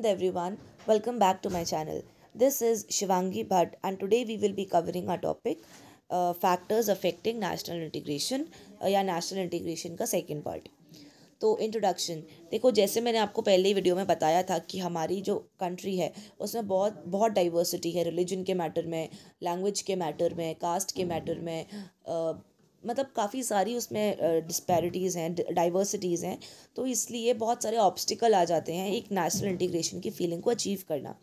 Anand everyone, welcome back to my channel. This is Shivangi Bhatt and today we will be covering our topic uh, factors affecting national integration uh, या national integration का second part. तो introduction देखो जैसे मैंने आपको पहले ही video में बताया था कि हमारी जो कंट्री है उसमें बहुत बहुत डाइवर्सिटी है रिलीजन के मैटर में लैंग्वेज के मैटर में कास्ट के मैटर में मतलब काफ़ी सारी उसमें डिस्पैरिटीज़ हैं डाइवर्सिटीज़ हैं तो इसलिए बहुत सारे ऑब्स्टिकल आ जाते हैं एक नेशनल इंटीग्रेशन की फीलिंग को अचीव करना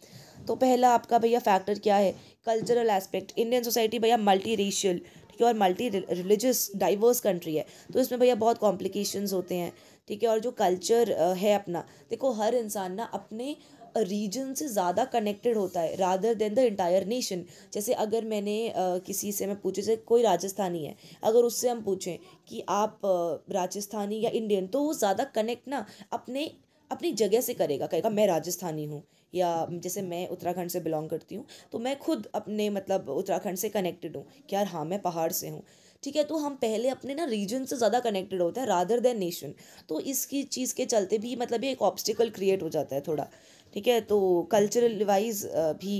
तो पहला आपका भैया फैक्टर क्या है कल्चरल एस्पेक्ट इंडियन सोसाइटी भैया मल्टी रेशियल ठीक है और मल्टी रिलीजियस डाइवर्स कंट्री है तो इसमें भैया बहुत कॉम्प्लिकेशंस होते हैं ठीक है और जो कल्चर है अपना देखो हर इंसान ना अपने रीजन से ज़्यादा कनेक्टेड होता है rather than the entire nation जैसे अगर मैंने uh, किसी से मैं पूछे जैसे कोई राजस्थानी है अगर उससे हम पूछें कि आप uh, राजस्थानी या इंडियन तो वो ज़्यादा कनेक्ट ना अपने अपनी जगह से करेगा कहेगा मैं राजस्थानी हूँ या जैसे मैं उत्तराखंड से बिलोंग करती हूँ तो मैं खुद अपने मतलब उत्तराखंड से कनेक्टेड हूँ कि यार हाँ मैं पहाड़ से हूँ ठीक है तो हम पहले अपने ना रीजन से ज़्यादा कनेक्टेड होते हैं रादर देन नेशन तो इसकी चीज़ के चलते भी मतलब ये एक ऑब्स्टिकल क्रिएट हो जाता है थोड़ा ठीक है तो कल्चरल वाइज भी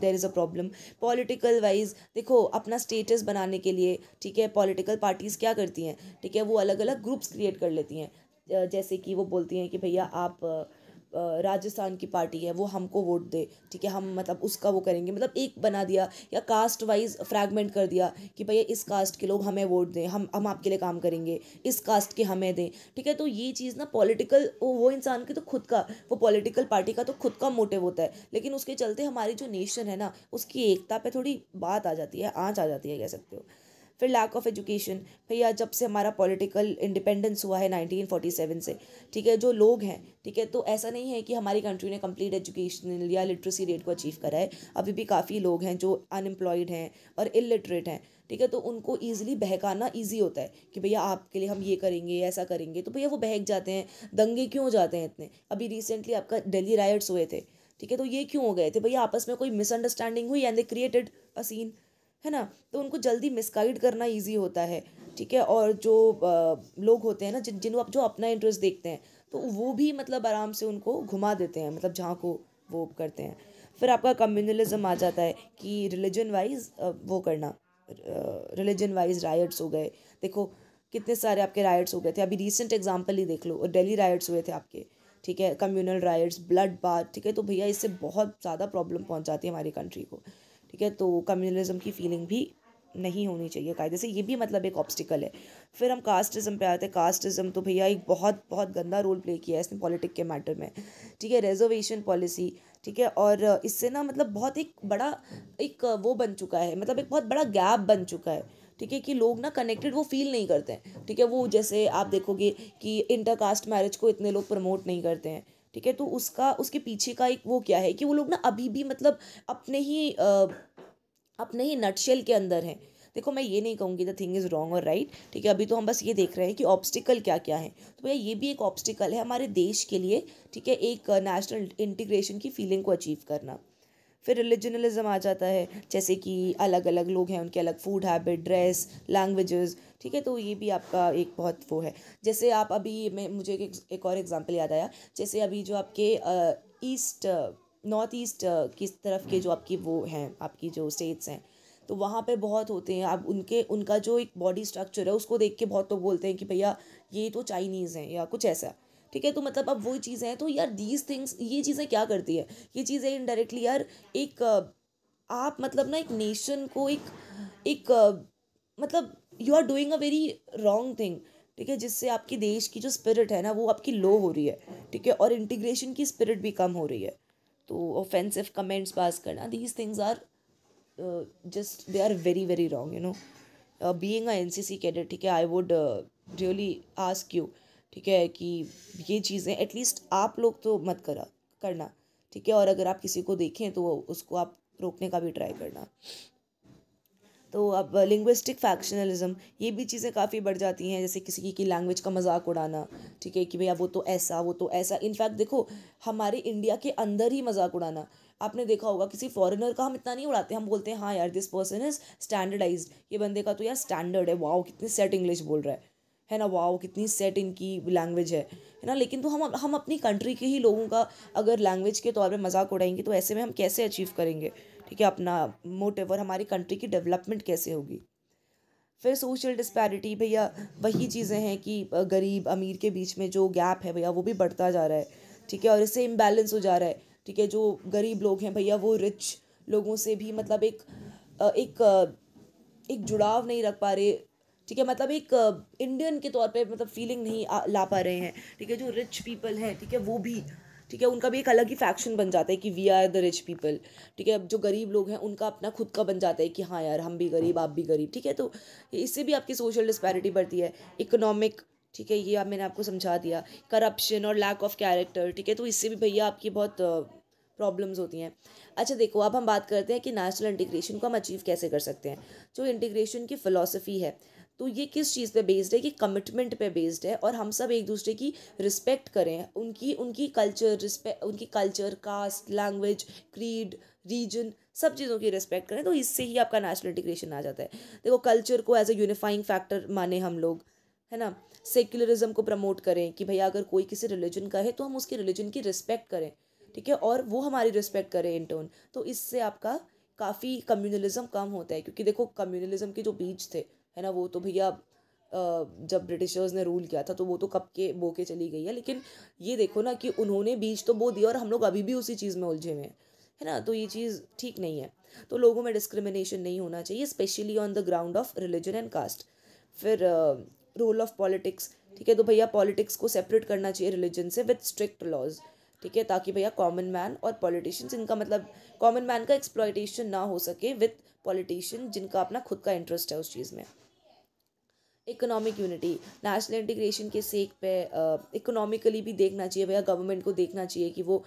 there is a problem political wise देखो अपना स्टेटस बनाने के लिए ठीक है पॉलिटिकल पार्टीज़ क्या करती हैं ठीक है वो अलग अलग ग्रुप्स क्रिएट कर लेती हैं जैसे कि वो बोलती हैं कि भैया आप राजस्थान की पार्टी है वो हमको वोट दे ठीक है हम मतलब उसका वो करेंगे मतलब एक बना दिया या कास्ट वाइज फ्रैगमेंट कर दिया कि भैया इस कास्ट के लोग हमें वोट दें हम हम आपके लिए काम करेंगे इस कास्ट के हमें दें ठीक है तो ये चीज़ ना पॉलिटिकल वो इंसान की तो खुद का वो पॉलिटिकल पार्टी का तो खुद का मोटिव होता है लेकिन उसके चलते हमारी जो नेशन है ना उसकी एकता पर थोड़ी बात आ जाती है आँच आ जाती है कह सकते हो फिर लैक ऑफ एजुकेशन भैया जब से हमारा पॉलिटिकल इंडिपेंडेंस हुआ है 1947 से ठीक है जो लोग हैं ठीक है तो ऐसा नहीं है कि हमारी कंट्री ने कंप्लीट एजुकेशन या लिटरेसी रेट को अचीव करा है अभी भी काफ़ी लोग हैं जो अनएम्प्लॉयड हैं और इलिटरेट हैं ठीक है तो उनको ईजिली बहकाना ईजी होता है कि भैया आपके लिए हम ये करेंगे ऐसा करेंगे तो भैया वो बहक जाते हैं दंगे क्यों जाते हैं इतने अभी रिसेंटली आपका डेली राइड्स हुए थे ठीक है तो ये क्यों हो गए थे भैया आपस में कोई मिसअंडरस्टैंडिंग हुई and they created a scene है ना तो उनको जल्दी मिसगाइड करना ईजी होता है ठीक है और जो आ, लोग होते हैं ना जिन जिन आप जो अपना इंटरेस्ट देखते हैं तो वो भी मतलब आराम से उनको घुमा देते हैं मतलब जहाँ को वो करते हैं फिर आपका कम्युनलिज्म आ जाता है कि रिलीजन वाइज वो करना रिलीजन वाइज रायट्स हो गए देखो कितने सारे आपके रायट्स हो गए थे अभी रिसेंट एग्जाम्पल ही देख लो और डेली रायट्स हुए थे आपके ठीक है कम्युनल रायट्स ब्लड बाथ ठीक है तो भैया इससे बहुत ज़्यादा प्रॉब्लम पहुँचाती जाती है हमारी कंट्री को ठीक है तो कम्युनलिज्म की फीलिंग भी नहीं होनी चाहिए कायदे से ये भी मतलब एक ऑब्स्टिकल है फिर हम कास्टिज़म पे आते हैं कास्टिज़म तो भैया एक बहुत बहुत गंदा रोल प्ले किया है इसने पॉलिटिक के मैटर में ठीक है रिजर्वेशन पॉलिसी ठीक है और इससे ना मतलब बहुत एक बड़ा एक वो बन चुका है मतलब एक बहुत बड़ा गैप बन चुका है ठीक है कि लोग ना कनेक्टेड वो फील नहीं करते हैं ठीक है वो जैसे आप देखोगे कि इंटर कास्ट मैरिज को इतने लोग प्रमोट नहीं करते हैं ठीक है तो उसका उसके पीछे का एक वो क्या है कि वो लोग ना अभी भी मतलब अपने ही आ, अपने ही नटशेल के अंदर हैं देखो मैं ये नहीं कहूँगी द थिंग इज़ रॉन्ग और राइट ठीक है अभी तो हम बस ये देख रहे हैं कि ऑब्स्टिकल क्या क्या है तो भैया ये भी एक ऑब्स्टिकल है हमारे देश के लिए ठीक है एक नेशनल इंटीग्रेशन की फीलिंग को अचीव करना फिर रिलीजनलिज़म आ जाता है जैसे कि अलग अलग लोग हैं उनके अलग फूड हैबिट ड्रेस लैंग्वेजेस ठीक है तो ये भी आपका एक बहुत वो है जैसे आप अभी मैं मुझे एक, एक और एग्ज़ाम्पल याद आया जैसे अभी जो आपके ईस्ट नॉर्थ ईस्ट की तरफ के जो आपकी वो हैं आपकी जो स्टेट्स हैं तो वहाँ पे बहुत होते हैं आप उनके उनका जो एक बॉडी स्ट्रक्चर है उसको देख के बहुत लोग तो बोलते हैं कि भैया ये तो चाइनीज़ हैं या कुछ ऐसा ठीक है तो मतलब अब वही चीज़ें हैं तो यार दीज थिंग्स ये चीज़ें क्या करती है ये चीज़ें इनडायरेक्टली यार एक आप मतलब ना एक नेशन को एक एक मतलब you are doing a very wrong thing ठीक है जिससे आपकी देश की जो स्पिरिट है ना वो आपकी लो हो रही है ठीक है और इंटीग्रेशन की स्पिरिट भी कम हो रही है तो ऑफेंसिव कमेंट्स पास करना these things are just they are very very wrong you know being a C cadet ठीक है I would really ask you ठीक है कि ये चीज़ें एटलीस्ट आप लोग तो मत करा करना ठीक है और अगर आप किसी को देखें तो उसको आप रोकने का भी ट्राई करना तो अब लिंग्विस्टिक फैक्शनलिज्म ये भी चीज़ें काफ़ी बढ़ जाती हैं जैसे किसी की लैंग्वेज का मजाक उड़ाना ठीक है कि भैया वो तो ऐसा वो तो ऐसा इनफैक्ट देखो हमारे इंडिया के अंदर ही मजाक उड़ाना आपने देखा होगा किसी फॉरेनर का हम इतना नहीं उड़ाते हम बोलते हैं हाँ यार दिस पर्सन इज़ स्टैंडर्डाइज ये बंदे का तो यार स्टैंडर्ड है वाओ कितने सेट इंग्लिश बोल रहा है है ना वाओ कितनी सेट इनकी लैंग्वेज है है ना लेकिन तो हम हम अपनी कंट्री के ही लोगों का अगर लैंग्वेज के तौर पे मजाक उड़ाएंगे तो ऐसे में हम कैसे अचीव करेंगे ठीक है अपना मोटिव और हमारी कंट्री की डेवलपमेंट कैसे होगी फिर सोशल डिस्पैरिटी भैया वही चीज़ें हैं कि गरीब अमीर के बीच में जो गैप है भैया वो भी बढ़ता जा रहा है ठीक है और इससे इम्बैलेंस हो जा रहा है ठीक है जो गरीब लोग हैं भैया वो रिच लोगों से भी मतलब एक एक एक जुड़ाव नहीं रख पा रहे ठीक है मतलब एक इंडियन के तौर पे मतलब फीलिंग नहीं ला पा रहे हैं ठीक है जो रिच पीपल हैं ठीक है वो भी ठीक है उनका भी एक अलग ही फैक्शन बन जाता है कि we are the rich people ठीक है अब जो गरीब लोग हैं उनका अपना खुद का बन जाता है कि हाँ यार हम भी गरीब आप भी गरीब ठीक है तो इससे भी आपकी सोशल डिस्पैरिटी बढ़ती है इकोनॉमिक ठीक है ये आप मैंने आपको समझा दिया करप्शन और लैक ऑफ कैरेक्टर ठीक है तो इससे भी भैया आपकी बहुत प्रॉब्लम्स होती हैं अच्छा देखो अब हम बात करते हैं कि नेशनल इंटीग्रेशन को हम अचीव कैसे कर सकते हैं जो इंटीग्रेशन की फ़िलासफ़ी है तो ये किस चीज़ पे बेस्ड है ये कमिटमेंट पे बेस्ड है और हम सब एक दूसरे की रिस्पेक्ट करें उनकी उनकी कल्चर रिस्पेक्ट उनकी culture caste language creed region सब चीज़ों की रिस्पेक्ट करें तो इससे ही आपका नेशनल इंटीग्रेशन आ जाता है देखो कल्चर को एज अ यूनिफाइंग फैक्टर माने हम लोग है ना सेक्युलरिज्म को प्रमोट करें कि भैया अगर कोई किसी रिलीजन का है तो हम उसके रिलीजन की रिस्पेक्ट करें ठीक है और वो हमारी रिस्पेक्ट करें इन टर्न तो इससे आपका काफ़ी कम्युनलिज्म कम होता है क्योंकि देखो कम्युनलिज्म के जो बीज थे है ना वो तो भैया जब ब्रिटिशर्स ने रूल किया था तो वो तो कब के बो के चली गई है लेकिन ये देखो ना कि उन्होंने बीज तो बो दिया और हम लोग अभी भी उसी चीज़ में उलझे हुए हैं है ना तो ये चीज़ ठीक नहीं है तो लोगों में डिस्क्रिमिनेशन नहीं होना चाहिए especially on the ground of religion and caste फिर रोल ऑफ पॉलिटिक्स ठीक है तो भैया पॉलिटिक्स को सेपरेट करना चाहिए रिलीजन से विथ स्ट्रिक्ट लॉज ठीक है ताकि भैया कॉमन मैन और पॉलिटिशियंस इनका मतलब कॉमन मैन का एक्सप्लॉयटेशन ना हो सके विथ पॉलिटिशियन जिनका अपना खुद का इंटरेस्ट है उस चीज़ में इकोनॉमिक यूनिटी नेशनल इंटीग्रेशन के सेक पे इकोनॉमिकली भी देखना चाहिए भैया गवर्नमेंट को देखना चाहिए कि वो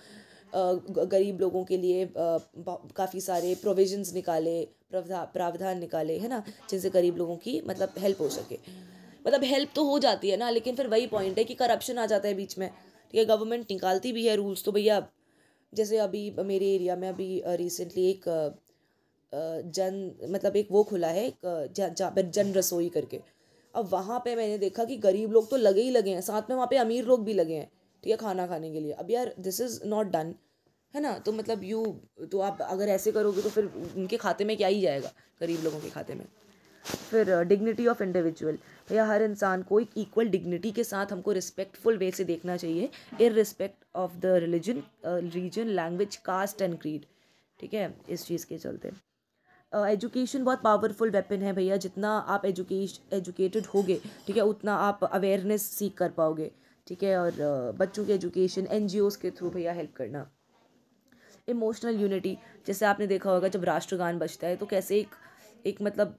गरीब लोगों के लिए काफ़ी सारे प्रोविजंस निकाले प्रावधान प्रावधान निकाले है ना जिनसे गरीब लोगों की मतलब हेल्प हो सके मतलब हेल्प तो हो जाती है ना लेकिन फिर वही पॉइंट है कि करप्शन आ जाता है बीच में ये गवर्नमेंट निकालती भी है रूल्स तो भैया जैसे अभी मेरे एरिया में अभी रिसेंटली एक जन मतलब एक वो खुला है जहाँ पर जन रसोई करके अब वहाँ पे मैंने देखा कि गरीब लोग तो लगे ही लगे हैं साथ में वहाँ पे अमीर लोग भी लगे हैं ठीक है खाना खाने के लिए अब यार दिस इज़ नॉट डन है ना तो मतलब यू तो आप अगर ऐसे करोगे तो फिर उनके खाते में क्या ही जाएगा गरीब लोगों के खाते में फिर डिग्निटी ऑफ इंडिविजुअल भैया हर इंसान को एक इक्वल डिग्निटी के साथ हमको रिस्पेक्टफुल वे से देखना चाहिए in respect of the religion region language caste and creed ठीक है इस चीज़ के चलते एजुकेशन uh, बहुत पावरफुल वेपन है भैया जितना आप एजुकेश एजुकेटेड होगे ठीक है उतना आप अवेयरनेस सीख कर पाओगे ठीक है और uh, बच्चों के एजुकेशन एन के थ्रू भैया हेल्प करना इमोशनल यूनिटी जैसे आपने देखा होगा जब राष्ट्रगान बजता है तो कैसे एक एक मतलब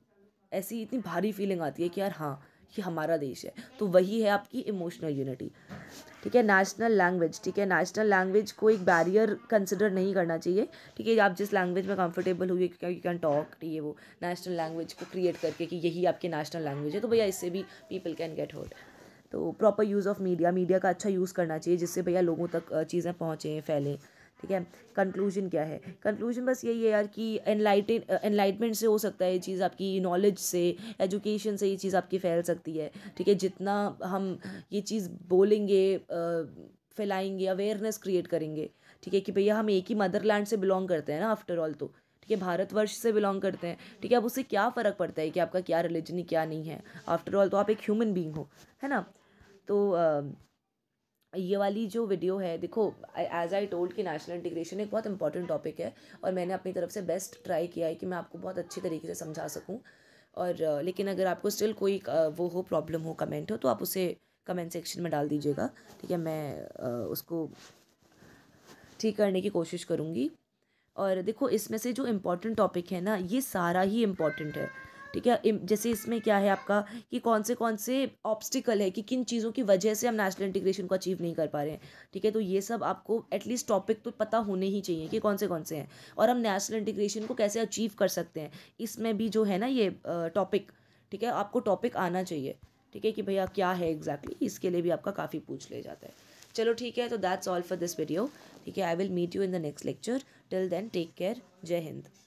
ऐसी इतनी भारी फीलिंग आती है कि यार हाँ ये हमारा देश है तो वही है आपकी इमोशनल यूनिटी ठीक है नेशनल लैंग्वेज ठीक है नेशनल लैंग्वेज को एक बैरियर कंसिडर नहीं करना चाहिए ठीक है आप जिस लैंग्वेज में कंफर्टेबल हुए यू कैन टॉक ये वो नेशनल लैंग्वेज को क्रिएट करके कि यही आपकी नेशनल लैंग्वेज है तो भैया इससे भी पीपल कैन गेट होट तो proper use of media media का अच्छा यूज़ करना चाहिए जिससे भैया लोगों तक चीज़ें पहुँचें फैलें ठीक है कंक्लूजन क्या है कंक्लूजन बस यही है यार कि एनलाइटेन एनलाइटमेंट से हो सकता है ये चीज़ आपकी नॉलेज से एजुकेशन से ये चीज़ आपकी फैल सकती है ठीक है जितना हम ये चीज़ बोलेंगे फैलाएंगे अवेयरनेस क्रिएट करेंगे ठीक है कि भैया हम एक ही मदरलैंड से बिलोंग करते हैं ना आफ्टर ऑल तो ठीक है भारतवर्ष से बिलोंग करते हैं ठीक है अब उससे क्या फ़र्क पड़ता है कि आपका क्या रिलीजन है क्या नहीं है आफ्टर ऑल तो आप एक ह्यूमन बींग हो है ना तो uh, ये वाली जो वीडियो है देखो एज आई टोल्ड कि नेशनल इंटीग्रेशन एक बहुत इंपॉर्टेंट टॉपिक है और मैंने अपनी तरफ से बेस्ट ट्राई किया है कि मैं आपको बहुत अच्छे तरीके से समझा सकूँ और uh, लेकिन अगर आपको स्टिल कोई uh, वो हो प्रॉब्लम हो कमेंट हो तो आप उसे कमेंट सेक्शन में डाल दीजिएगा ठीक है मैं uh, उसको ठीक करने की कोशिश करूँगी और देखो इसमें से जो इम्पोर्टेंट टॉपिक है ना ये सारा ही इम्पॉर्टेंट है ठीक है जैसे इसमें क्या है आपका कि कौन से कौन से ऑब्स्टिकल है कि किन चीज़ों की वजह से हम नेशनल इंटीग्रेशन को अचीव नहीं कर पा रहे हैं ठीक है तो ये सब आपको एटलीस्ट टॉपिक तो पता होने ही चाहिए कि कौन से कौन से हैं और हम नेशनल इंटीग्रेशन को कैसे अचीव कर सकते हैं इसमें भी जो है ना ये टॉपिक ठीक है आपको टॉपिक आना चाहिए ठीक है कि भैया क्या है एग्जैक्टली exactly? इसके लिए भी आपका काफ़ी पूछ ले जाता है चलो ठीक है तो that's all for this video ठीक है I will meet you in the next lecture till then take care जय हिंद